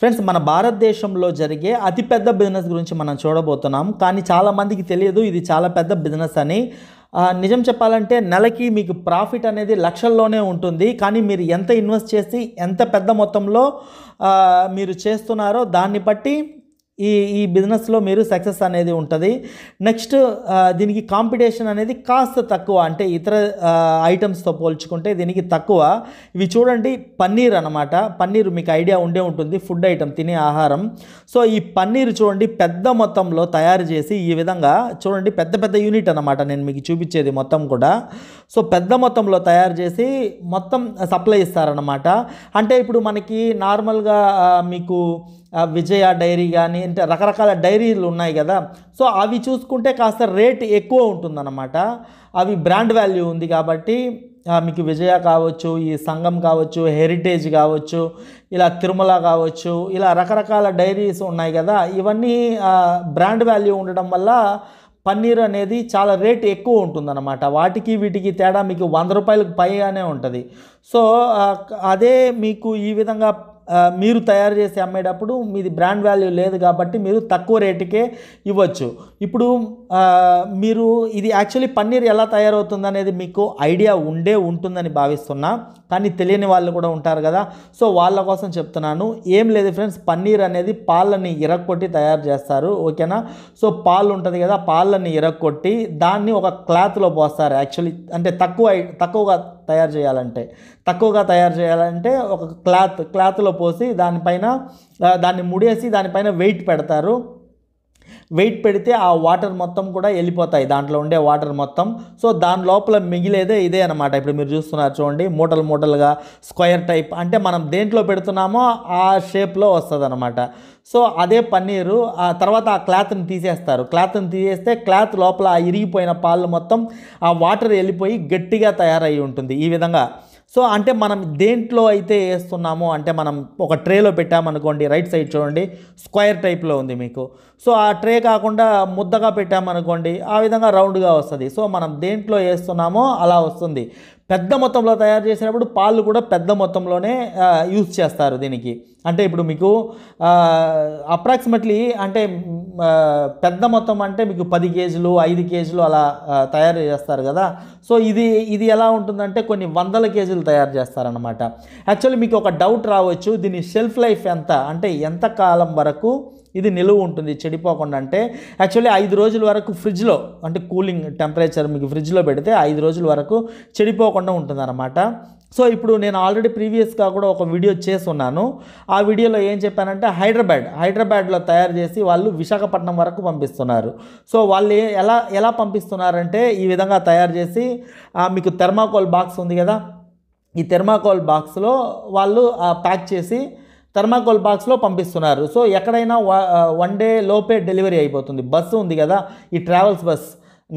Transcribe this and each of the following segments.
friends మన భారతదేశంలో జరిగే అతిపెద్ద బిజినెస్ గురించి మనం చూడబోతున్నాం కానీ చాలామందికి తెలియదు ఇది చాలా పెద్ద బిజినెస్ అని నిజం చెప్పాలంటే నెలకి మీకు ప్రాఫిట్ అనేది లక్షల్లోనే ఉంటుంది కానీ మీరు ఎంత ఇన్వెస్ట్ చేసి ఎంత పెద్ద మొత్తంలో మీరు చేస్తున్నారో దాన్ని బట్టి ఈ ఈ బిజినెస్లో మీరు సక్సెస్ అనేది ఉంటుంది నెక్స్ట్ దీనికి కాంపిటీషన్ అనేది కాస్త తక్కువ అంటే ఇతర ఐటమ్స్తో పోల్చుకుంటే దీనికి తక్కువ ఇవి చూడండి పన్నీర్ అనమాట పన్నీర్ మీకు ఐడియా ఉండే ఉంటుంది ఫుడ్ ఐటమ్ తినే ఆహారం సో ఈ పన్నీర్ చూడండి పెద్ద మొత్తంలో తయారు చేసి ఈ విధంగా చూడండి పెద్ద పెద్ద యూనిట్ అనమాట నేను మీకు చూపించేది మొత్తం కూడా సో పెద్ద మొత్తంలో తయారు చేసి మొత్తం సప్లై ఇస్తారనమాట అంటే ఇప్పుడు మనకి నార్మల్గా మీకు విజయ డైరీ కానీ అంటే రకరకాల డైరీలు ఉన్నాయి కదా సో అవి చూసుకుంటే కాస్త రేట్ ఎక్కువ ఉంటుందన్నమాట అవి బ్రాండ్ వాల్యూ ఉంది కాబట్టి మీకు విజయ కావచ్చు ఈ సంఘం కావచ్చు హెరిటేజ్ కావచ్చు ఇలా తిరుమల కావచ్చు ఇలా రకరకాల డైరీస్ ఉన్నాయి కదా ఇవన్నీ బ్రాండ్ వాల్యూ ఉండడం వల్ల పన్నీర్ అనేది చాలా రేట్ ఎక్కువ ఉంటుందన్నమాట వాటికి వీటికి తేడా మీకు వంద రూపాయలకు పైగానే ఉంటుంది సో అదే మీకు ఈ విధంగా మీరు తయారు చేసి అమ్మేటప్పుడు మీది బ్రాండ్ వాల్యూ లేదు కాబట్టి మీరు తక్కువ రేటుకే ఇవ్వచ్చు ఇప్పుడు మీరు ఇది యాక్చువల్లీ పన్నీర్ ఎలా తయారవుతుంది అనేది మీకు ఐడియా ఉండే ఉంటుందని భావిస్తున్నా కానీ తెలియని వాళ్ళు కూడా ఉంటారు కదా సో వాళ్ళ కోసం చెప్తున్నాను ఏం లేదు ఫ్రెండ్స్ పన్నీర్ అనేది పాలని ఇరక్కొట్టి తయారు చేస్తారు ఓకేనా సో పాలు ఉంటుంది కదా పాలని ఇరక్కొట్టి దాన్ని ఒక క్లాత్లో పోస్తారు యాక్చువల్లీ అంటే తక్కువ తక్కువగా తయారు చేయాలంటే తక్కువగా తయారు చేయాలంటే ఒక క్లాత్ క్లాత్లో పోసి దానిపైన దాన్ని ముడేసి దానిపైన వెయిట్ పెడతారు వెయిట్ పెడితే ఆ వాటర్ మొత్తం కూడా వెళ్ళిపోతాయి దాంట్లో ఉండే వాటర్ మొత్తం సో దాని లోపల మిగిలేదే ఇదే అనమాట ఇప్పుడు మీరు చూస్తున్నారు చూడండి మూటలు మూటలుగా స్క్వేర్ టైప్ అంటే మనం దేంట్లో పెడుతున్నామో ఆ షేప్లో వస్తుంది అనమాట సో అదే పన్నీరు ఆ తర్వాత ఆ క్లాత్ని తీసేస్తారు క్లాత్ని తీసేస్తే క్లాత్ లోపల ఇరిగిపోయిన పాలు మొత్తం ఆ వాటర్ వెళ్ళిపోయి గట్టిగా తయారయ్యి ఉంటుంది ఈ విధంగా సో అంటే మనం దేంట్లో అయితే వేస్తున్నామో అంటే మనం ఒక ట్రేలో పెట్టామనుకోండి రైట్ సైడ్ చూడండి స్క్వేర్ టైప్లో ఉంది మీకు సో ఆ ట్రే కాకుండా ముద్దగా పెట్టామనుకోండి ఆ విధంగా రౌండ్గా వస్తుంది సో మనం దేంట్లో వేస్తున్నామో అలా వస్తుంది పెద్ద మొత్తంలో తయారు చేసినప్పుడు పాలు కూడా పెద్ద మొత్తంలోనే యూజ్ చేస్తారు దీనికి అంటే ఇప్పుడు మీకు అప్రాక్సిమేట్లీ అంటే పెద్ద మొత్తం అంటే మీకు పది కేజీలు ఐదు కేజీలు అలా తయారు చేస్తారు కదా సో ఇది ఇది ఎలా ఉంటుందంటే కొన్ని వందల కేజీలు తయారు చేస్తారనమాట యాక్చువల్లీ మీకు ఒక డౌట్ రావచ్చు దీని షెల్ఫ్ లైఫ్ ఎంత అంటే ఎంత కాలం వరకు ఇది నిలువ ఉంటుంది చెడిపోకుండా అంటే యాక్చువల్లీ ఐదు రోజుల వరకు ఫ్రిడ్జ్లో అంటే కూలింగ్ టెంపరేచర్ మీకు ఫ్రిడ్జ్లో పెడితే ఐదు రోజుల వరకు చెడిపోకుండా అనమాట సో ఇప్పుడు నేను ఆల్రెడీ ప్రీవియస్గా కూడా ఒక వీడియో ఉన్నాను ఆ వీడియోలో ఏం చెప్పానంటే హైదరాబాద్ హైదరాబాద్లో తయారు చేసి వాళ్ళు విశాఖపట్నం వరకు పంపిస్తున్నారు సో వాళ్ళు ఎలా ఎలా పంపిస్తున్నారంటే ఈ విధంగా తయారు చేసి మీకు థెర్మాకోల్ బాక్స్ ఉంది కదా ఈ థెర్మాకోల్ బాక్స్లో వాళ్ళు ప్యాక్ చేసి థర్మాకోల్ బాక్స్లో పంపిస్తున్నారు సో ఎక్కడైనా వన్ డే లోపే డెలివరీ అయిపోతుంది బస్సు ఉంది కదా ఈ ట్రావెల్స్ బస్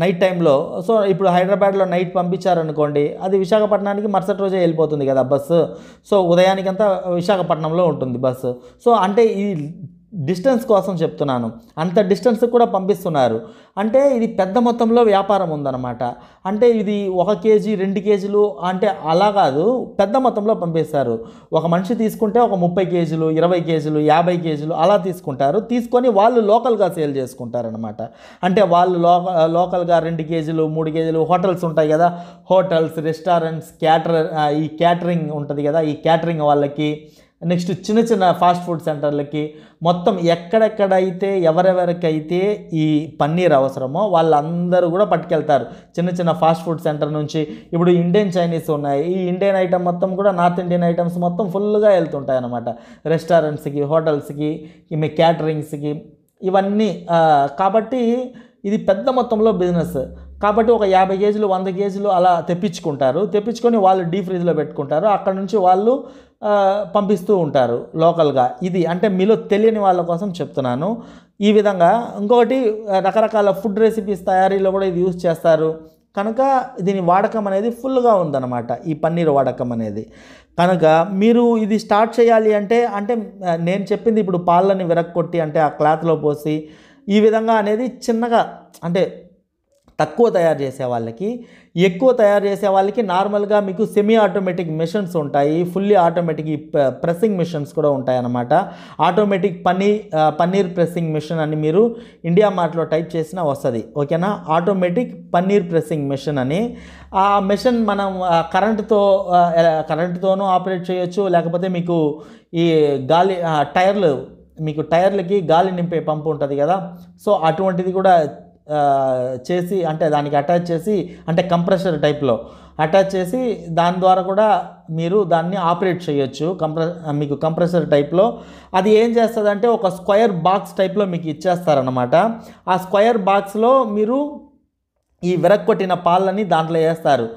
నైట్ టైంలో సో ఇప్పుడు హైదరాబాద్లో నైట్ పంపించారనుకోండి అది విశాఖపట్నానికి మరుసటి రోజే వెళ్ళిపోతుంది కదా బస్సు సో ఉదయానికంతా విశాఖపట్నంలో ఉంటుంది బస్సు సో అంటే ఈ డిస్టెన్స్ కోసం చెప్తున్నాను అంత డిస్టెన్స్ కూడా పంపిస్తున్నారు అంటే ఇది పెద్ద మొత్తంలో వ్యాపారం ఉందన్నమాట అంటే ఇది ఒక కేజీ రెండు కేజీలు అంటే అలా కాదు పెద్ద మొత్తంలో పంపిస్తారు ఒక మనిషి తీసుకుంటే ఒక ముప్పై కేజీలు ఇరవై కేజీలు యాభై కేజీలు అలా తీసుకుంటారు తీసుకొని వాళ్ళు లోకల్గా సేల్ చేసుకుంటారనమాట అంటే వాళ్ళు లోక లోకల్గా రెండు కేజీలు మూడు కేజీలు హోటల్స్ ఉంటాయి కదా హోటల్స్ రెస్టారెంట్స్ క్యాటర్ ఈ క్యాటరింగ్ ఉంటుంది కదా ఈ క్యాటరింగ్ వాళ్ళకి నెక్స్ట్ చిన్న చిన్న ఫాస్ట్ ఫుడ్ సెంటర్లకి మొత్తం ఎక్కడెక్కడైతే ఎవరెవరికైతే ఈ పన్నీర్ అవసరమో వాళ్ళందరూ కూడా పట్టుకెళ్తారు చిన్న చిన్న ఫాస్ట్ ఫుడ్ సెంటర్ నుంచి ఇప్పుడు ఇండియన్ చైనీస్ ఉన్నాయి ఈ ఇండియన్ ఐటమ్ మొత్తం కూడా నార్త్ ఇండియన్ ఐటమ్స్ మొత్తం ఫుల్గా వెళ్తుంటాయి అన్నమాట రెస్టారెంట్స్కి హోటల్స్కి ఈమె క్యాటరింగ్స్కి ఇవన్నీ కాబట్టి ఇది పెద్ద మొత్తంలో బిజినెస్ కాబట్టి ఒక యాభై కేజీలు వంద కేజీలు అలా తెప్పించుకుంటారు తెప్పించుకొని వాళ్ళు డీప్ ఫ్రిజ్లో పెట్టుకుంటారు అక్కడ నుంచి వాళ్ళు పంపిస్తూ ఉంటారు లోకల్గా ఇది అంటే మీలో తెలియని వాళ్ళ కోసం చెప్తున్నాను ఈ విధంగా ఇంకొకటి రకరకాల ఫుడ్ రెసిపీస్ తయారీలో కూడా ఇది యూజ్ చేస్తారు కనుక దీని వాడకం అనేది ఫుల్గా ఉందన్నమాట ఈ పన్నీర్ వాడకం అనేది కనుక మీరు ఇది స్టార్ట్ చేయాలి అంటే అంటే నేను చెప్పింది ఇప్పుడు పాలని విరక్కొట్టి అంటే ఆ క్లాత్లో పోసి ఈ విధంగా అనేది చిన్నగా అంటే తక్కువ తయారు చేసే వాళ్ళకి ఎక్కువ తయారు చేసే వాళ్ళకి నార్మల్గా మీకు సెమీ ఆటోమేటిక్ మిషన్స్ ఉంటాయి ఫుల్లీ ఆటోమేటిక్ ప్రెస్సింగ్ మిషన్స్ కూడా ఉంటాయన్నమాట automatic paneer paneer pressing machine అని మీరు ఇండియా మార్ట్లో టైప్ చేసినా వస్తుంది ఓకేనా ఆటోమేటిక్ పన్నీర్ ప్రెస్సింగ్ మిషన్ అని ఆ మిషన్ మనం కరెంటుతో కరెంటుతోనూ ఆపరేట్ చేయొచ్చు లేకపోతే మీకు ఈ గాలి టైర్లు మీకు టైర్లకి గాలి నింపే పంపు ఉంటుంది కదా సో అటువంటిది కూడా చేసి అంటే దానికి అటాచ్ చేసి అంటే కంప్రెషర్ టైప్లో అటాచ్ చేసి దాని ద్వారా కూడా మీరు దాన్ని ఆపరేట్ చేయొచ్చు కంప్రె మీకు కంప్రెసర్ టైప్లో అది ఏం చేస్తుందంటే ఒక స్క్వయర్ బాక్స్ టైప్లో మీకు ఇచ్చేస్తారనమాట ఆ స్క్వయర్ బాక్స్లో మీరు ఈ విరక్కొట్టిన పాలని దాంట్లో వేస్తారు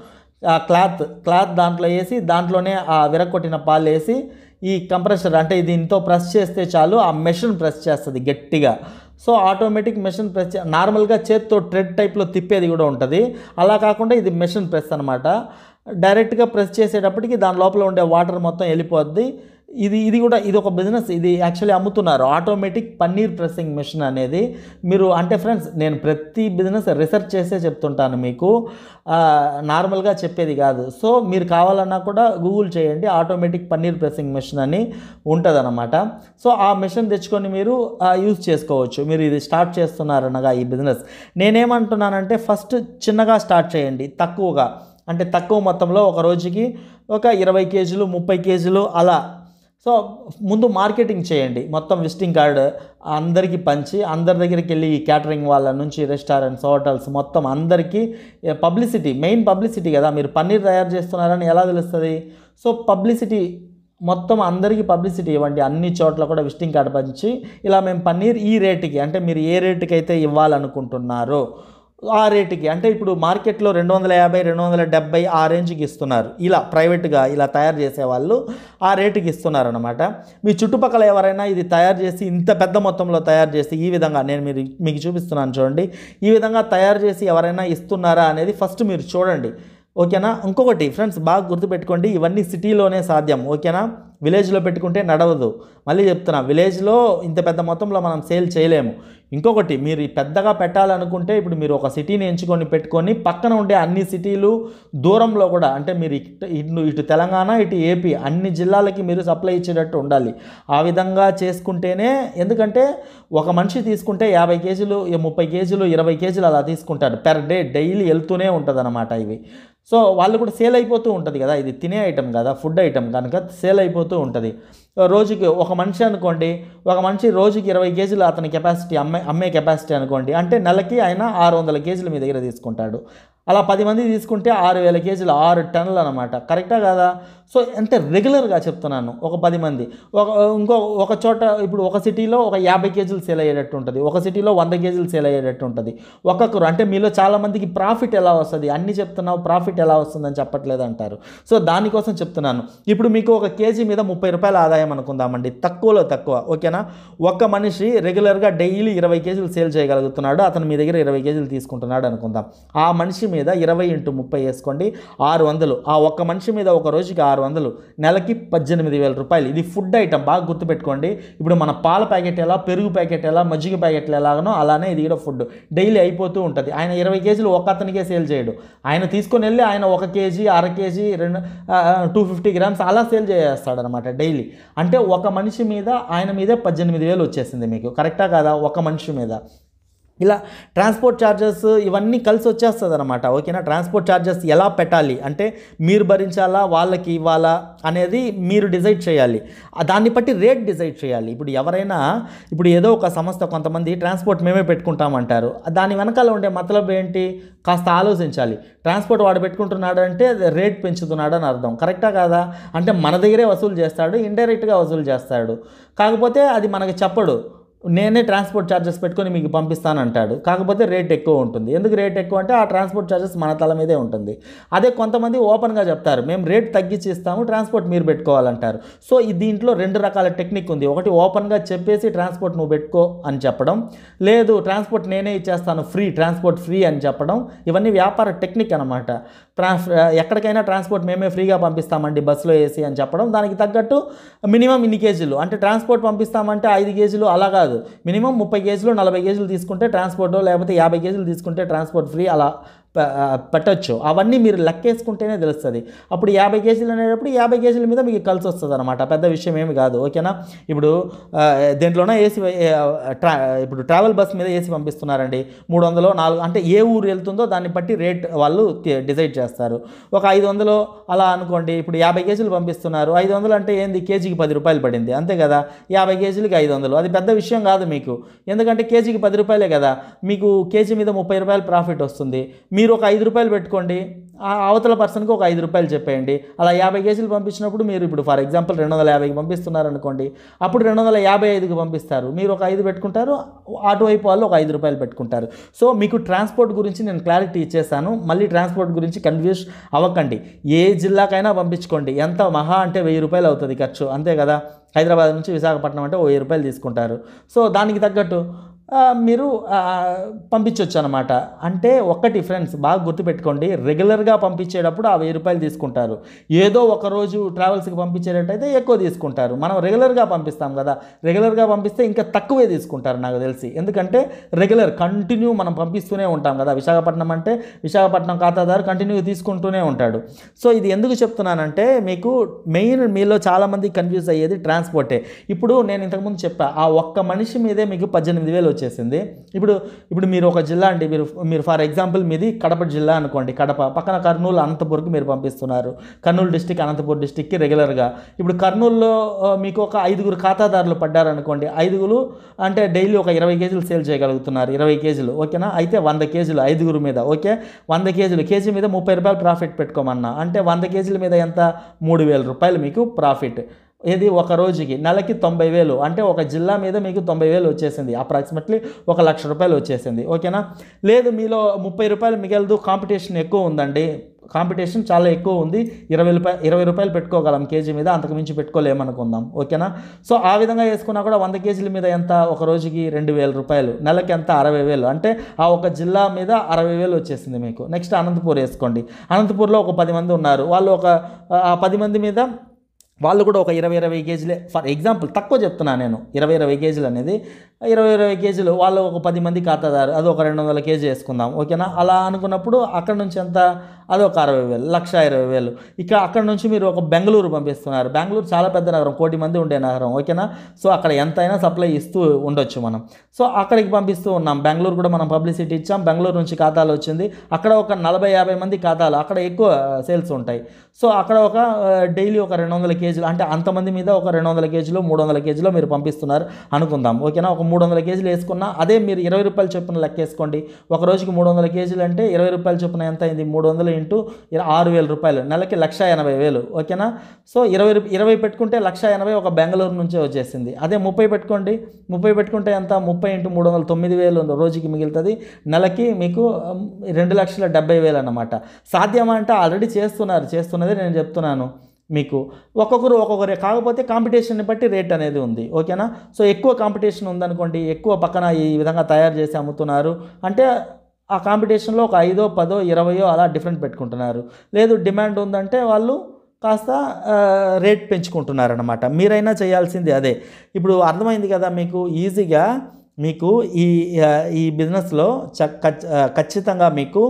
ఆ క్లాత్ క్లాత్ దాంట్లో వేసి దాంట్లోనే ఆ విరక్కొట్టిన పాలు వేసి ఈ కంప్రెషర్ అంటే దీంతో ప్రెస్ చేస్తే చాలు ఆ మెషిన్ ప్రెస్ చేస్తుంది గట్టిగా సో ఆటోమేటిక్ మెషిన్ ప్రెస్ నార్మల్గా చేత్తో ట్రెడ్ టైప్లో తిప్పేది కూడా ఉంటుంది అలా కాకుండా ఇది మెషిన్ ప్రెస్ అనమాట డైరెక్ట్గా ప్రెస్ చేసేటప్పటికి దాని లోపల ఉండే వాటర్ మొత్తం వెళ్ళిపోద్ది ఇది ఇది కూడా ఇది ఒక బిజినెస్ ఇది యాక్చువల్లీ అమ్ముతున్నారు ఆటోమేటిక్ పన్నీర్ ప్రెస్సింగ్ మిషన్ అనేది మీరు అంటే ఫ్రెండ్స్ నేను ప్రతి బిజినెస్ రీసెర్చ్ చేసే చెప్తుంటాను మీకు నార్మల్గా చెప్పేది కాదు సో మీరు కావాలన్నా కూడా గూగుల్ చేయండి ఆటోమేటిక్ పన్నీర్ ప్రెస్సింగ్ మిషన్ అని ఉంటుందన్నమాట సో ఆ మిషన్ తెచ్చుకొని మీరు యూజ్ చేసుకోవచ్చు మీరు ఇది స్టార్ట్ చేస్తున్నారనగా ఈ బిజినెస్ నేనేమంటున్నానంటే ఫస్ట్ చిన్నగా స్టార్ట్ చేయండి తక్కువగా అంటే తక్కువ మొత్తంలో ఒక రోజుకి ఒక ఇరవై కేజీలు ముప్పై కేజీలు అలా సో ముందు మార్కెటింగ్ చేయండి మొత్తం విజిటింగ్ కార్డు అందరికీ పంచి అందరి దగ్గరికి వెళ్ళి ఈ క్యాటరింగ్ వాళ్ళ నుంచి రెస్టారెంట్స్ హోటల్స్ మొత్తం అందరికీ పబ్లిసిటీ మెయిన్ పబ్లిసిటీ కదా మీరు పన్నీర్ తయారు చేస్తున్నారని ఎలా తెలుస్తుంది సో పబ్లిసిటీ మొత్తం అందరికీ పబ్లిసిటీ ఇవ్వండి అన్ని చోట్ల కూడా విజిటింగ్ కార్డు పంచి ఇలా మేము పన్నీర్ ఈ రేటుకి అంటే మీరు ఏ రేటుకి అయితే ఇవ్వాలనుకుంటున్నారో ఆ రేటుకి అంటే ఇప్పుడు మార్కెట్లో రెండు వందల యాభై రెండు వందల డెబ్బై ఆ రేంజ్కి ఇస్తున్నారు ఇలా ప్రైవేట్గా ఇలా తయారు చేసే వాళ్ళు ఆ రేటుకి ఇస్తున్నారు అనమాట మీ చుట్టుపక్కల ఎవరైనా ఇది తయారు చేసి ఇంత పెద్ద మొత్తంలో తయారు చేసి ఈ విధంగా నేను మీరు మీకు చూపిస్తున్నాను చూడండి ఈ విధంగా తయారు చేసి ఎవరైనా ఇస్తున్నారా అనేది ఫస్ట్ మీరు చూడండి ఓకేనా ఇంకొకటి ఫ్రెండ్స్ బాగా గుర్తుపెట్టుకోండి ఇవన్నీ సిటీలోనే సాధ్యం ఓకేనా విలేజ్లో పెట్టుకుంటే నడవదు మళ్ళీ చెప్తున్నా విలేజ్లో ఇంత పెద్ద మొత్తంలో మనం సేల్ చేయలేము ఇంకొకటి మీరు పెద్దగా పెట్టాలనుకుంటే ఇప్పుడు మీరు ఒక సిటీని ఎంచుకొని పెట్టుకొని పక్కన ఉండే అన్ని సిటీలు దూరంలో కూడా అంటే మీరు ఇటు ఇటు తెలంగాణ ఇటు ఏపీ అన్ని జిల్లాలకి మీరు సప్లై ఇచ్చేటట్టు ఉండాలి ఆ విధంగా చేసుకుంటేనే ఎందుకంటే ఒక మనిషి తీసుకుంటే యాభై కేజీలు ముప్పై కేజీలు ఇరవై కేజీలు అలా తీసుకుంటారు పెర్ డే డైలీ వెళ్తూనే ఉంటుంది ఇవి సో వాళ్ళు కూడా సేల్ అయిపోతూ ఉంటుంది కదా ఇది తినే ఐటెం కదా ఫుడ్ ఐటెం కనుక సేల్ అయిపోతూ ఉంటుంది రోజుకి ఒక మనిషి అనుకోండి ఒక మనిషి రోజుకి ఇరవై కేజీలు అతని కెపాసిటీ అమ్మే అమ్మే కెపాసిటీ అనుకోండి అంటే నెలకి ఆయన ఆరు వందల కేజీలు మీ దగ్గర తీసుకుంటాడు అలా పది మంది తీసుకుంటే ఆరు వేల కేజీలు ఆరు టన్నులు అనమాట కరెక్టా కదా సో అంటే రెగ్యులర్గా చెప్తున్నాను ఒక పది మంది ఒక ఇంకో ఒక చోట ఇప్పుడు ఒక సిటీలో ఒక యాభై కేజీలు సేల్ అయ్యేటట్టు ఉంటుంది ఒక సిటీలో వంద కేజీలు సేల్ అయ్యేటట్టు ఉంటుంది ఒక్కొక్కరు అంటే మీలో చాలామందికి ప్రాఫిట్ ఎలా వస్తుంది అన్ని చెప్తున్నావు ప్రాఫిట్ ఎలా వస్తుందని చెప్పట్లేదు అంటారు సో దానికోసం చెప్తున్నాను ఇప్పుడు మీకు ఒక కేజీ మీద ముప్పై రూపాయల ఆదాయం అనుకుందామండి తక్కువలో తక్కువ ఓకేనా ఒక్క మనిషి రెగ్యులర్గా డైలీ ఇరవై కేజీలు సేల్ చేయగలుగుతున్నాడు అతను మీ దగ్గర ఇరవై కేజీలు తీసుకుంటున్నాడు అనుకుందాం ఆ మనిషి మీద ఇరవై ఇంటూ ముప్పై వేసుకోండి ఆరు వందలు ఆ ఒక్క మనిషి మీద ఒక రోజుకి ఆరు ఆరు వందలు నెలకి పద్దెనిమిది వేల రూపాయలు ఇది ఫుడ్ ఐటమ్ బాగా గుర్తుపెట్టుకోండి ఇప్పుడు మన పాల ప్యాకెట్ ఎలా పెరుగు ప్యాకెట్ ఎలా మజ్జిగ ప్యాకెట్లు ఎలాగనో అలానే ఇది కూడా ఫుడ్ డైలీ అయిపోతూ ఉంటుంది ఆయన ఇరవై కేజీలు ఒక అతనికే సేల్ చేయడు ఆయన తీసుకొని వెళ్ళి ఆయన ఒక కేజీ అర కేజీ రెండు టూ ఫిఫ్టీ గ్రామ్స్ అలా సేల్ చేస్తాడు అనమాట డైలీ అంటే ఒక మనిషి మీద ఆయన మీద పద్దెనిమిది వేలు వచ్చేసింది మీకు కరెక్టా కాదా ఒక మనిషి మీద ఇలా ట్రాన్స్పోర్ట్ ఛార్జెస్ ఇవన్నీ కలిసి వచ్చేస్తుంది అనమాట ఓకేనా ట్రాన్స్పోర్ట్ ఛార్జెస్ ఎలా పెట్టాలి అంటే మీరు భరించాలా వాళ్ళకి ఇవ్వాలా అనేది మీరు డిసైడ్ చేయాలి దాన్ని బట్టి రేట్ డిసైడ్ చేయాలి ఇప్పుడు ఎవరైనా ఇప్పుడు ఏదో ఒక సంస్థ కొంతమంది ట్రాన్స్పోర్ట్ మేమే పెట్టుకుంటామంటారు దాని వెనకాల ఉండే మతలబ్ ఏంటి కాస్త ఆలోచించాలి ట్రాన్స్పోర్ట్ వాడు పెట్టుకుంటున్నాడు అంటే రేట్ పెంచుతున్నాడు అని అర్థం కరెక్టా కాదా అంటే మన దగ్గరే వసూలు చేస్తాడు ఇండైరెక్ట్గా వసూలు చేస్తాడు కాకపోతే అది మనకి చెప్పడు నేనే ట్రాన్స్పోర్ట్ ఛార్జెస్ పెట్టుకొని మీకు పంపిస్తాను అంటాడు కాకపోతే రేట్ ఎక్కువ ఉంటుంది ఎందుకు రేట్ ఎక్కువ అంటే ఆ ట్రాన్స్పోర్ట్ ఛార్జెస్ మన తల మీదే ఉంటుంది అదే కొంతమంది ఓపెన్గా చెప్తారు మేము రేట్ తగ్గించి ఇస్తాము ట్రాన్స్పోర్ట్ మీరు పెట్టుకోవాలంటారు సో దీంట్లో రెండు రకాల టెక్నిక్ ఉంది ఒకటి ఓపెన్గా చెప్పేసి ట్రాన్స్పోర్ట్ నువ్వు పెట్టుకో అని చెప్పడం లేదు ట్రాన్స్పోర్ట్ నేనే ఇచ్చేస్తాను ఫ్రీ ట్రాన్స్పోర్ట్ ఫ్రీ అని చెప్పడం ఇవన్నీ వ్యాపార టెక్నిక్ అనమాట ట్రాన్స్ ఎక్కడికైనా ట్రాన్స్పోర్ట్ మేమే ఫ్రీగా పంపిస్తామండి బస్సులో వేసి అని చెప్పడం దానికి తగ్గట్టు మినిమం ఇన్ని కేజీలు అంటే ట్రాన్స్పోర్ట్ పంపిస్తామంటే ఐదు కేజీలు అలా కాదు మినిమం ముప్పై కేజీలు నలభై కేజీలు తీసుకుంటే ట్రాన్స్పోర్ట్ లేకపోతే యాభై కేజీలు తీసుకుంటే ట్రాన్స్పోర్ట్ ఫ్రీ అలా పెట్టచ్చు అవన్నీ మీరు లెక్కేసుకుంటేనే తెలుస్తుంది అప్పుడు యాభై కేజీలు అనేటప్పుడు యాభై కేజీల మీద మీకు కలిసి వస్తుంది అనమాట పెద్ద విషయం ఏమి కాదు ఓకేనా ఇప్పుడు దీంట్లోనే ఏసీ ట్రా ఇప్పుడు ట్రావెల్ బస్ మీద ఏసీ పంపిస్తున్నారండి మూడు వందలు నాలుగు అంటే ఏ ఊరు వెళ్తుందో దాన్ని బట్టి రేట్ వాళ్ళు డిసైడ్ చేస్తారు ఒక ఐదు వందలు అలా అనుకోండి ఇప్పుడు యాభై కేజీలు పంపిస్తున్నారు ఐదు వందలు అంటే ఏంది కేజీకి పది రూపాయలు పడింది అంతే కదా యాభై కేజీలకి ఐదు వందలు అది పెద్ద విషయం కాదు మీకు ఎందుకంటే కేజీకి పది రూపాయలే కదా మీకు కేజీ మీద ముప్పై రూపాయలు ప్రాఫిట్ వస్తుంది మీరు ఒక ఐదు రూపాయలు పెట్టుకోండి ఆ అవతల పర్సన్కి ఒక ఐదు రూపాయలు చెప్పేయండి అలా యాభై కేజీలు పంపించినప్పుడు మీరు ఇప్పుడు ఫర్ ఎగ్జాంపుల్ రెండు వందల యాభైకి పంపిస్తున్నారనుకోండి అప్పుడు రెండు వందల యాభై ఐదుకి పంపిస్తారు మీరు ఒక ఐదు పెట్టుకుంటారు అటువైపు వాళ్ళు ఒక ఐదు రూపాయలు పెట్టుకుంటారు సో మీకు ట్రాన్స్పోర్ట్ గురించి నేను క్లారిటీ ఇచ్చేసాను మళ్ళీ ట్రాన్స్పోర్ట్ గురించి కన్ఫ్యూజ్ అవ్వకండి ఏ జిల్లాకైనా పంపించుకోండి ఎంత మహా అంటే వెయ్యి రూపాయలు అవుతుంది ఖర్చు అంతే కదా హైదరాబాద్ నుంచి విశాఖపట్నం అంటే ఓ వెయ్యి రూపాయలు తీసుకుంటారు సో దానికి తగ్గట్టు మీరు పంపించవచ్చు అనమాట అంటే ఒక డిఫరెన్స్ బాగా గుర్తుపెట్టుకోండి రెగ్యులర్గా పంపించేటప్పుడు ఆ వెయ్యి రూపాయలు తీసుకుంటారు ఏదో ఒకరోజు ట్రావెల్స్కి పంపించేటట్టయితే ఎక్కువ తీసుకుంటారు మనం రెగ్యులర్గా పంపిస్తాం కదా రెగ్యులర్గా పంపిస్తే ఇంకా తక్కువే తీసుకుంటారు నాకు తెలిసి ఎందుకంటే రెగ్యులర్ కంటిన్యూ మనం పంపిస్తూనే ఉంటాం కదా విశాఖపట్నం అంటే విశాఖపట్నం ఖాతాదారు కంటిన్యూ తీసుకుంటూనే ఉంటాడు సో ఇది ఎందుకు చెప్తున్నానంటే మీకు మెయిన్ మీలో చాలామంది కన్ఫ్యూజ్ అయ్యేది ట్రాన్స్పోర్టే ఇప్పుడు నేను ఇంతకుముందు చెప్పా ఆ ఒక్క మనిషి మీదే మీకు పద్దెనిమిది వేలు వచ్చేసింది ఇప్పుడు ఇప్పుడు మీరు ఒక జిల్లా అండి మీరు మీరు ఫర్ ఎగ్జాంపుల్ మీది కడప జిల్లా అనుకోండి కడప పక్కన కర్నూలు అనంతపూర్కి మీరు పంపిస్తున్నారు కర్నూలు డిస్టిక్ అనంతపూర్ డిస్టిక్కి రెగ్యులర్గా ఇప్పుడు కర్నూలులో మీకు ఒక ఐదుగురు ఖాతాదారులు పడ్డారనుకోండి ఐదుగురు అంటే డైలీ ఒక ఇరవై కేజీలు సేల్ చేయగలుగుతున్నారు ఇరవై కేజీలు ఓకేనా అయితే వంద కేజీలు ఐదుగురు మీద ఓకే వంద కేజీలు కేజీ మీద ముప్పై రూపాయలు ప్రాఫిట్ పెట్టుకోమన్నా అంటే వంద కేజీల మీద ఎంత మూడు వేల రూపాయలు మీకు ప్రాఫిట్ ఏది ఒక రోజుకి నెలకి తొంభై వేలు అంటే ఒక జిల్లా మీద మీకు తొంభై వేలు వచ్చేసింది అప్రాక్సిమేట్లీ ఒక లక్ష రూపాయలు వచ్చేసింది ఓకేనా లేదు మీలో ముప్పై రూపాయలు మిగలదు కాంపిటీషన్ ఎక్కువ ఉందండి కాంపిటీషన్ చాలా ఎక్కువ ఉంది ఇరవై రూపాయలు ఇరవై రూపాయలు పెట్టుకోగలం కేజీ మీద అంతకుమించి పెట్టుకోలేమనుకుందాం ఓకేనా సో ఆ విధంగా వేసుకున్నా కూడా వంద కేజీల మీద ఎంత ఒక రోజుకి రెండు వేల రూపాయలు నెలకి ఎంత అరవై వేలు అంటే ఆ ఒక జిల్లా మీద అరవై వేలు వచ్చేసింది మీకు నెక్స్ట్ అనంతపూర్ వేసుకోండి అనంతపూర్లో ఒక పది మంది ఉన్నారు వాళ్ళు ఒక ఆ పది మంది మీద వాళ్ళు కూడా ఒక ఇరవై ఇరవై కేజీలే ఫర్ ఎగ్జాంపుల్ తక్కువ చెప్తున్నాను నేను ఇరవై ఇరవై కేజీలు అనేది ఇరవై ఇరవై కేజీలు వాళ్ళు ఒక పది మంది ఖాతాదారు అది ఒక రెండు వందల కేజీ వేసుకుందాం ఓకేనా అలా అనుకున్నప్పుడు అక్కడ నుంచి ఎంత అదొక అరవై వేలు లక్ష ఇరవై వేలు ఇక అక్కడ నుంచి మీరు ఒక బెంగళూరు పంపిస్తున్నారు బెంగళూరు చాలా పెద్ద నగరం కోటి మంది ఉండే నగరం ఓకేనా సో అక్కడ ఎంతైనా సప్లై ఇస్తూ ఉండొచ్చు మనం సో అక్కడికి పంపిస్తూ ఉన్నాం బెంగళూరు కూడా మనం పబ్లిసిటీ ఇచ్చాం బెంగళూరు నుంచి ఖాతాలు వచ్చింది అక్కడ ఒక నలభై యాభై మంది ఖాతాలు అక్కడ ఎక్కువ సేల్స్ ఉంటాయి సో అక్కడ ఒక డైలీ ఒక రెండు వందల కేజీలు అంటే అంతమంది మీద ఒక రెండు వందల కేజీలో మూడు వందల కేజీలో మీరు పంపిస్తున్నారు అనుకుందాం ఓకేనా ఒక మూడు వందల కేజీలు వేసుకున్నా అదే మీరు ఇరవై రూపాయలు చొప్పున లెక్కేసుకోండి ఒక రోజుకి మూడు వందల కేజీలు అంటే ఇరవై రూపాయలు చొప్పున ఎంత అయింది మూడు వందలు ఇంటూ ఆరు వేల రూపాయలు నెలకి లక్ష ఎనభై వేలు ఓకేనా సో ఇరవై ఇరవై పెట్టుకుంటే లక్ష ఎనభై ఒక బెంగళూరు నుంచే వచ్చేసింది అదే ముప్పై పెట్టుకోండి ముప్పై పెట్టుకుంటే ఎంత ముప్పై ఇంటూ మూడు వందల తొమ్మిది వేలు రోజుకి మిగులుతుంది నెలకి మీకు రెండు లక్షల డెబ్బై వేలు అన్నమాట సాధ్యమా అంటే ఆల్రెడీ చేస్తున్నారు చేస్తున్నారు అన్నది నేను చెప్తున్నాను మీకు ఒక్కొక్కరు ఒక్కొక్కరే కాకపోతే కాంపిటీషన్ని బట్టి రేట్ అనేది ఉంది ఓకేనా సో ఎక్కువ కాంపిటీషన్ ఉందనుకోండి ఎక్కువ పక్కన ఈ విధంగా తయారు చేసి అమ్ముతున్నారు అంటే ఆ కాంపిటీషన్లో ఒక ఐదో పదో ఇరవయో అలా డిఫరెంట్ పెట్టుకుంటున్నారు లేదు డిమాండ్ ఉందంటే వాళ్ళు కాస్త రేట్ పెంచుకుంటున్నారనమాట మీరైనా చేయాల్సింది అదే ఇప్పుడు అర్థమైంది కదా మీకు ఈజీగా మీకు ఈ ఈ బిజినెస్లో చ ఖచ్చితంగా మీకు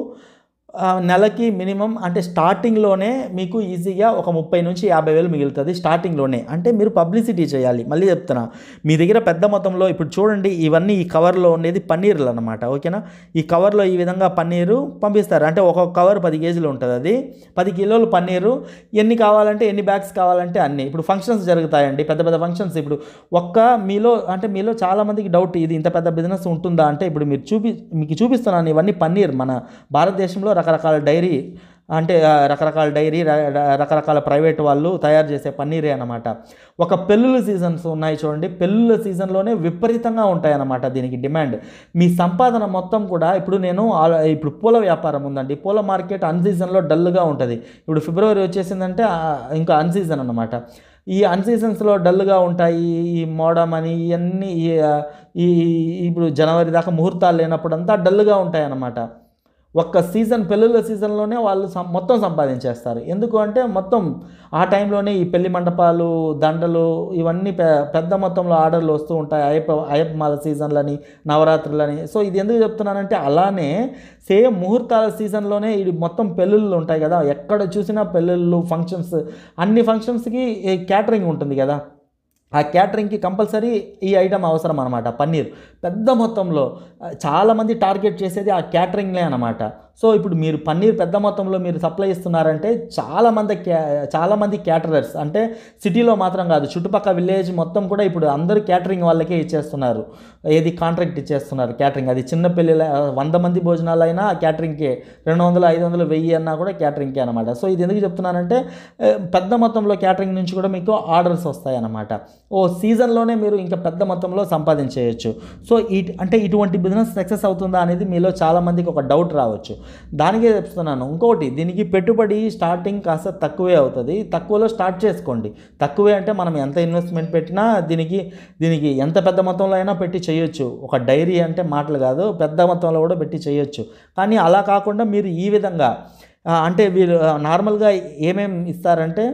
నెలకి మినిమం అంటే స్టార్టింగ్లోనే మీకు ఈజీగా ఒక ముప్పై నుంచి యాభై వేలు మిగులుతుంది స్టార్టింగ్లోనే అంటే మీరు పబ్లిసిటీ చేయాలి మళ్ళీ చెప్తున్నా మీ దగ్గర పెద్ద మొత్తంలో ఇప్పుడు చూడండి ఇవన్నీ ఈ కవర్లో ఉండేది పన్నీర్లు అనమాట ఓకేనా ఈ కవర్లో ఈ విధంగా పన్నీరు పంపిస్తారు అంటే ఒక్కొక్క కవర్ పది కేజీలు ఉంటుంది అది పది కిలోలు పన్నీరు ఎన్ని కావాలంటే ఎన్ని బ్యాగ్స్ కావాలంటే అన్ని ఇప్పుడు ఫంక్షన్స్ జరుగుతాయండి పెద్ద పెద్ద ఫంక్షన్స్ ఇప్పుడు ఒక్క మీలో అంటే మీలో చాలామందికి డౌట్ ఇది ఇంత పెద్ద బిజినెస్ ఉంటుందా అంటే ఇప్పుడు మీరు చూపి మీకు చూపిస్తున్నాను ఇవన్నీ పన్నీర్ మన భారతదేశంలో రకరకాల డైరీ అంటే రకరకాల డైరీ రకరకాల ప్రైవేట్ వాళ్ళు తయారు చేసే పన్నీరే అనమాట ఒక పెళ్ళిళ్ళ సీజన్స్ ఉన్నాయి చూడండి పెళ్ళిళ్ళ సీజన్లోనే విపరీతంగా ఉంటాయన్నమాట దీనికి డిమాండ్ మీ సంపాదన మొత్తం కూడా ఇప్పుడు నేను ఇప్పుడు పూల వ్యాపారం ఉందండి పూల మార్కెట్ అన్సీజన్లో డల్గా ఉంటుంది ఇప్పుడు ఫిబ్రవరి వచ్చేసిందంటే ఇంకా అన్సీజన్ అనమాట ఈ అన్సీజన్స్లో డల్గా ఉంటాయి ఈ మోడమ్ అని ఇవన్నీ ఈ ఇప్పుడు జనవరి దాకా ముహూర్తాలు లేనప్పుడు అంతా డల్గా ఉంటాయి అన్నమాట ఒక్క సీజన్ పెళ్ళిళ్ళ సీజన్లోనే వాళ్ళు మొత్తం సంపాదించేస్తారు ఎందుకు అంటే మొత్తం ఆ టైంలోనే ఈ పెళ్లి మండపాలు దండలు ఇవన్నీ పెద్ద మొత్తంలో ఆర్డర్లు వస్తూ ఉంటాయి అయ్యప్ప మాల సీజన్లని నవరాత్రులని సో ఇది ఎందుకు చెప్తున్నానంటే అలానే సేమ్ ముహూర్తాల సీజన్లోనే ఇది మొత్తం పెళ్ళిళ్ళు ఉంటాయి కదా ఎక్కడ చూసినా పెళ్ళిళ్ళు ఫంక్షన్స్ అన్ని ఫంక్షన్స్కి క్యాటరింగ్ ఉంటుంది కదా ఆ క్యాటరింగ్కి కంపల్సరీ ఈ ఐటమ్ అవసరం అనమాట పన్నీర్ పెద్ద మొత్తంలో చాలామంది టార్గెట్ చేసేది ఆ క్యాటరింగ్లే అనమాట సో ఇప్పుడు మీరు పన్నీర్ పెద్ద మొత్తంలో మీరు సప్లై ఇస్తున్నారంటే చాలామంది క్యా చాలామంది క్యాటరర్స్ అంటే సిటీలో మాత్రం కాదు చుట్టుపక్కల విలేజ్ మొత్తం కూడా ఇప్పుడు అందరూ క్యాటరింగ్ వాళ్ళకే ఇచ్చేస్తున్నారు ఏది కాంట్రాక్ట్ ఇచ్చేస్తున్నారు క్యాటరింగ్ అది చిన్న పెళ్ళిల వంద మంది భోజనాలైనా క్యాటరింగ్కే రెండు వందలు ఐదు వందలు వెయ్యి అన్నా కూడా క్యాటరింగ్కే అనమాట సో ఇది ఎందుకు చెప్తున్నానంటే పెద్ద మొత్తంలో క్యాటరింగ్ నుంచి కూడా మీకు ఆర్డర్స్ వస్తాయి అన్నమాట ఓ సీజన్లోనే మీరు ఇంకా పెద్ద మొత్తంలో సంపాదించేయచ్చు సో ఇట్ అంటే ఇటువంటి బిజినెస్ సక్సెస్ అవుతుందా అనేది మీలో చాలామందికి ఒక డౌట్ రావచ్చు దానికే చెప్తున్నాను ఇంకోటి దీనికి పెట్టుబడి స్టార్టింగ్ కాస్త తక్కువే అవుతుంది తక్కువలో స్టార్ట్ చేసుకోండి తక్కువే అంటే మనం ఎంత ఇన్వెస్ట్మెంట్ పెట్టినా దీనికి దీనికి ఎంత పెద్ద మొత్తంలో అయినా పెట్టి చేయొచ్చు ఒక డైరీ అంటే మాటలు కాదు పెద్ద మొత్తంలో కూడా పెట్టి చేయొచ్చు కానీ అలా కాకుండా మీరు ఈ విధంగా అంటే వీళ్ళు నార్మల్గా ఏమేమి ఇస్తారంటే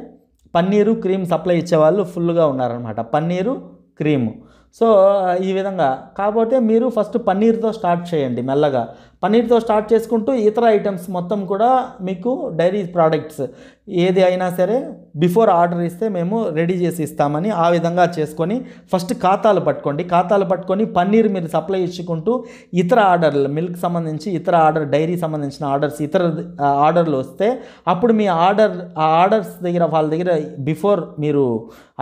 పన్నీరు క్రీమ్ సప్లై ఇచ్చేవాళ్ళు ఫుల్గా ఉన్నారనమాట పన్నీరు క్రీము సో ఈ విధంగా కాకపోతే మీరు ఫస్ట్ పన్నీర్తో స్టార్ట్ చేయండి మెల్లగా పన్నీర్తో స్టార్ట్ చేసుకుంటూ ఇతర ఐటమ్స్ మొత్తం కూడా మీకు డైరీ ప్రోడక్ట్స్ ఏది అయినా సరే బిఫోర్ ఆర్డర్ ఇస్తే మేము రెడీ చేసి ఇస్తామని ఆ విధంగా చేసుకొని ఫస్ట్ ఖాతాలు పట్టుకోండి ఖాతాలు పట్టుకొని పన్నీర్ మీరు సప్లై ఇచ్చుకుంటూ ఇతర ఆర్డర్లు మిల్క్ సంబంధించి ఇతర ఆర్డర్ డైరీ సంబంధించిన ఆర్డర్స్ ఇతర ఆర్డర్లు వస్తే అప్పుడు మీ ఆర్డర్ ఆ ఆర్డర్స్ దగ్గర వాళ్ళ దగ్గర బిఫోర్ మీరు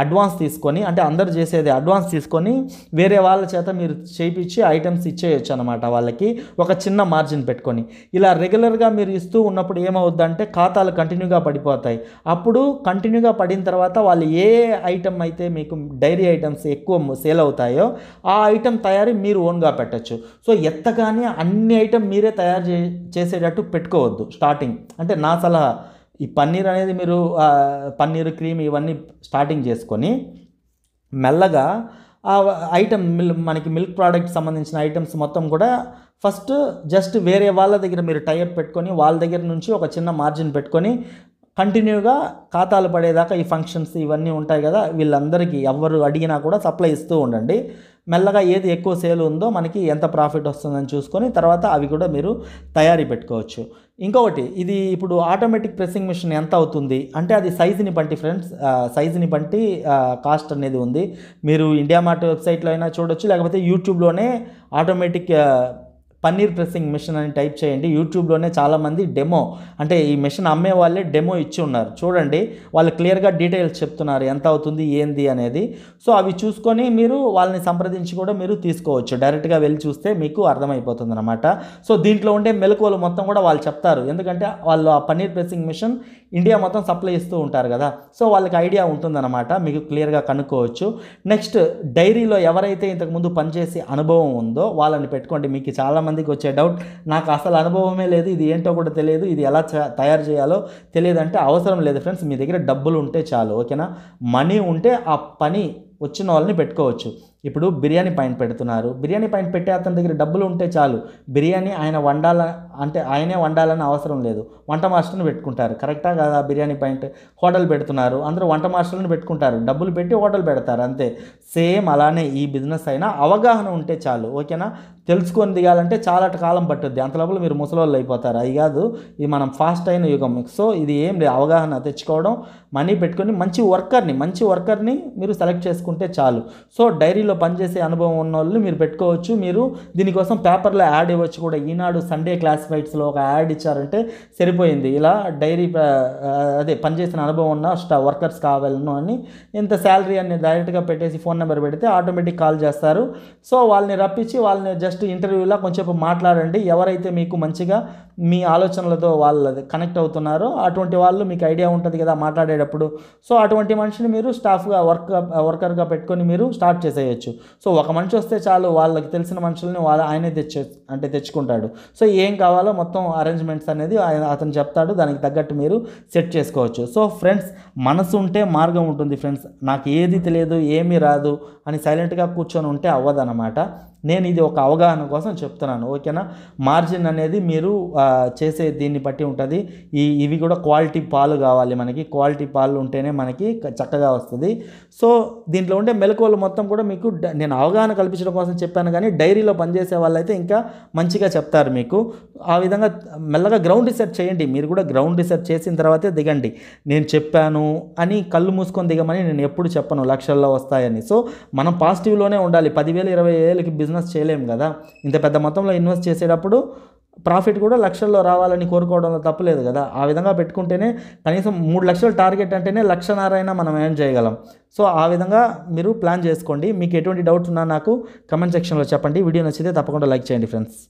అడ్వాన్స్ తీసుకొని అంటే అందరు చేసేది అడ్వాన్స్ తీసుకొని వేరే వాళ్ళ చేత మీరు చేయించి ఐటమ్స్ ఇచ్చేయచ్చు అనమాట వాళ్ళకి ఒక చిన్న మార్జిన్ పెట్టుకొని ఇలా రెగ్యులర్గా మీరు ఇస్తూ ఉన్నప్పుడు ఏమవుద్దంటే ఖాతాలు కంటిన్యూగా పడిపోతాయి అప్పుడు కంటిన్యూగా పడిన తర్వాత వాళ్ళు ఏ ఐటెం అయితే మీకు డైరీ ఐటమ్స్ ఎక్కువ సేల్ అవుతాయో ఆ ఐటెం తయారీ మీరు ఓన్గా పెట్టచ్చు సో ఎత్తగానే అన్ని ఐటెం మీరే తయారు చే చేసేటట్టు పెట్టుకోవద్దు స్టార్టింగ్ అంటే నా సలహా ఈ పన్నీర్ అనేది మీరు పన్నీర్ క్రీమ్ ఇవన్నీ స్టార్టింగ్ చేసుకొని మెల్లగా ఆ ఐటమ్ మిల్ మనకి మిల్క్ ప్రోడక్ట్ సంబంధించిన ఐటమ్స్ మొత్తం కూడా ఫస్ట్ జస్ట్ వేరే వాళ్ళ దగ్గర మీరు టైఅప్ పెట్టుకొని వాళ్ళ దగ్గర నుంచి ఒక చిన్న మార్జిన్ పెట్టుకొని కంటిన్యూగా ఖాతాలు పడేదాకా ఈ ఫంక్షన్స్ ఇవన్నీ ఉంటాయి కదా వీళ్ళందరికీ ఎవరు అడిగినా కూడా సప్లై ఇస్తూ ఉండండి మెల్లగా ఏది ఎక్కువ సేల్ ఉందో మనకి ఎంత ప్రాఫిట్ వస్తుందని చూసుకొని తర్వాత అవి కూడా మీరు తయారీ పెట్టుకోవచ్చు ఇంకొకటి ఇది ఇప్పుడు ఆటోమేటిక్ ప్రెస్సింగ్ మిషన్ ఎంత అవుతుంది అంటే అది సైజుని బట్టి ఫ్రెండ్స్ సైజుని బట్టి కాస్ట్ అనేది ఉంది మీరు ఇండియా మార్ట్ వెబ్సైట్లో అయినా చూడొచ్చు లేకపోతే యూట్యూబ్లోనే ఆటోమేటిక్ పన్నీర్ ప్రెస్సింగ్ మిషన్ అని టైప్ చేయండి యూట్యూబ్లోనే చాలామంది డెమో అంటే ఈ మిషన్ అమ్మే వాళ్ళే డెమో ఇచ్చి ఉన్నారు చూడండి వాళ్ళు క్లియర్గా డీటెయిల్స్ చెప్తున్నారు ఎంత అవుతుంది ఏంది అనేది సో అవి చూసుకొని మీరు వాళ్ళని సంప్రదించి కూడా మీరు తీసుకోవచ్చు డైరెక్ట్గా వెళ్ళి చూస్తే మీకు అర్థమైపోతుంది అనమాట సో దీంట్లో ఉండే మెలకువలు మొత్తం కూడా వాళ్ళు చెప్తారు ఎందుకంటే వాళ్ళు ఆ పన్నీర్ ప్రెస్సింగ్ మిషన్ ఇండియా మొత్తం సప్లై ఇస్తూ ఉంటారు కదా సో వాళ్ళకి ఐడియా ఉంటుందన్నమాట మీకు క్లియర్గా కనుక్కోవచ్చు నెక్స్ట్ డైరీలో ఎవరైతే ఇంతకుముందు పనిచేసే అనుభవం ఉందో వాళ్ళని పెట్టుకోండి మీకు చాలామంది మందికి వచ్చే డౌట్ నాకు అసలు అనుభవమే లేదు ఇది ఏంటో కూడా తెలియదు ఇది ఎలా తయారు చేయాలో తెలియదంటే అవసరం లేదు ఫ్రెండ్స్ మీ దగ్గర డబ్బులు ఉంటే చాలు ఓకేనా మనీ ఉంటే ఆ పని వచ్చిన వాళ్ళని పెట్టుకోవచ్చు ఇప్పుడు బిర్యానీ పాయింట్ పెడుతున్నారు బిర్యానీ పాయింట్ పెట్టే అతని దగ్గర డబ్బులు ఉంటే చాలు బిర్యానీ ఆయన వండాల అంటే ఆయనే వండాలని అవసరం లేదు వంట మాస్టర్ని పెట్టుకుంటారు కరెక్టా కదా బిర్యానీ పాయింట్ హోటల్ పెడుతున్నారు అందరూ వంట మాస్టర్ని పెట్టుకుంటారు డబ్బులు పెట్టి హోటల్ పెడతారు అంతే సేమ్ అలానే ఈ బిజినెస్ అయినా అవగాహన ఉంటే చాలు ఓకేనా తెలుసుకొని దిగాలంటే చాలా కాలం పట్టుద్ది లోపల మీరు ముసలోళ్ళు అయిపోతారు అది కాదు ఇది మనం ఫాస్ట్ అయిన యుగం సో ఇది ఏం లేదు అవగాహన తెచ్చుకోవడం మనీ పెట్టుకొని మంచి వర్కర్ని మంచి వర్కర్ని మీరు సెలెక్ట్ చేసుకుంటే చాలు సో డైరీలో ఇండస్ట్రీలో పనిచేసే అనుభవం ఉన్న వాళ్ళు మీరు పెట్టుకోవచ్చు మీరు దీనికోసం పేపర్లో యాడ్ ఇవ్వచ్చు కూడా ఈనాడు సండే క్లాసిఫైడ్స్లో ఒక యాడ్ ఇచ్చారంటే సరిపోయింది ఇలా డైరీ అదే పనిచేసిన అనుభవం ఉన్న స్టా వర్కర్స్ కావాలను అని ఇంత శాలరీ అని డైరెక్ట్గా పెట్టేసి ఫోన్ నెంబర్ పెడితే ఆటోమేటిక్ కాల్ చేస్తారు సో వాళ్ళని రప్పించి వాళ్ళని జస్ట్ ఇంటర్వ్యూలో కొంచెం మాట్లాడండి ఎవరైతే మీకు మంచిగా మీ ఆలోచనలతో వాళ్ళు కనెక్ట్ అవుతున్నారో అటువంటి వాళ్ళు మీకు ఐడియా ఉంటుంది కదా మాట్లాడేటప్పుడు సో అటువంటి మనిషిని మీరు స్టాఫ్గా వర్క్ వర్కర్గా పెట్టుకొని మీరు స్టార్ట్ చేసేయచ్చు సో ఒక మనిషి వస్తే చాలు వాళ్ళకి తెలిసిన మనుషుల్ని వాళ్ళ ఆయనే తెచ్చే అంటే తెచ్చుకుంటాడు సో ఏం కావాలో మొత్తం అరేంజ్మెంట్స్ అనేది ఆయన అతను చెప్తాడు దానికి తగ్గట్టు మీరు సెట్ చేసుకోవచ్చు సో ఫ్రెండ్స్ మనసు ఉంటే మార్గం ఉంటుంది ఫ్రెండ్స్ నాకు ఏది తెలియదు ఏమీ రాదు అని సైలెంట్గా కూర్చొని ఉంటే అవ్వదన్నమాట నేను ఇది ఒక అవగాహన కోసం చెప్తున్నాను ఓకేనా మార్జిన్ అనేది మీరు చేసే దీన్ని బట్టి ఉంటుంది ఈ ఇవి కూడా క్వాలిటీ పాలు కావాలి మనకి క్వాలిటీ పాలు ఉంటేనే మనకి చక్కగా వస్తుంది సో దీంట్లో ఉండే మెలకువలు మొత్తం కూడా మీకు నేను అవగాహన కల్పించడం కోసం చెప్పాను కానీ డైరీలో పనిచేసే వాళ్ళైతే ఇంకా మంచిగా చెప్తారు మీకు ఆ విధంగా మెల్లగా గ్రౌండ్ రీసెర్చ్ చేయండి మీరు కూడా గ్రౌండ్ రీసెర్చ్ చేసిన తర్వాతే దిగండి నేను చెప్పాను అని కళ్ళు మూసుకొని దిగమని నేను ఎప్పుడు చెప్పను లక్షల్లో వస్తాయని సో మనం పాజిటివ్లోనే ఉండాలి పదివేలు ఇరవై వేలకి బిజినెస్ బిజినెస్ చేయలేము కదా ఇంత పెద్ద మొత్తంలో ఇన్వెస్ట్ చేసేటప్పుడు ప్రాఫిట్ కూడా లక్షల్లో రావాలని కోరుకోవడంలో తప్పలేదు కదా ఆ విధంగా పెట్టుకుంటేనే కనీసం మూడు లక్షల టార్గెట్ అంటేనే నారైనా మనం ఏం చేయగలం సో ఆ విధంగా మీరు ప్లాన్ చేసుకోండి మీకు ఎటువంటి డౌట్ ఉన్నా నాకు కమెంట్ సెక్షన్లో చెప్పండి వీడియో నచ్చితే తప్పకుండా లైక్ చేయండి ఫ్రెండ్స్